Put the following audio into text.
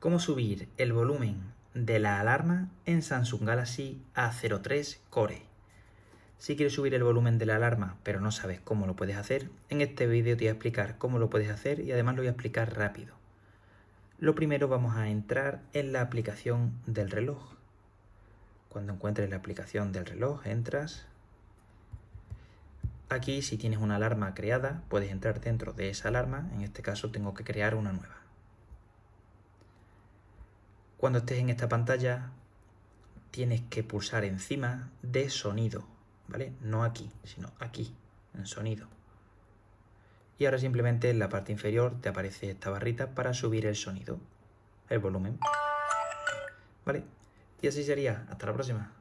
cómo subir el volumen de la alarma en Samsung Galaxy A03 Core. Si quieres subir el volumen de la alarma pero no sabes cómo lo puedes hacer, en este vídeo te voy a explicar cómo lo puedes hacer y además lo voy a explicar rápido. Lo primero vamos a entrar en la aplicación del reloj. Cuando encuentres la aplicación del reloj entras. Aquí si tienes una alarma creada puedes entrar dentro de esa alarma, en este caso tengo que crear una nueva. Cuando estés en esta pantalla, tienes que pulsar encima de sonido, ¿vale? No aquí, sino aquí, en sonido. Y ahora simplemente en la parte inferior te aparece esta barrita para subir el sonido, el volumen. ¿Vale? Y así sería. Hasta la próxima.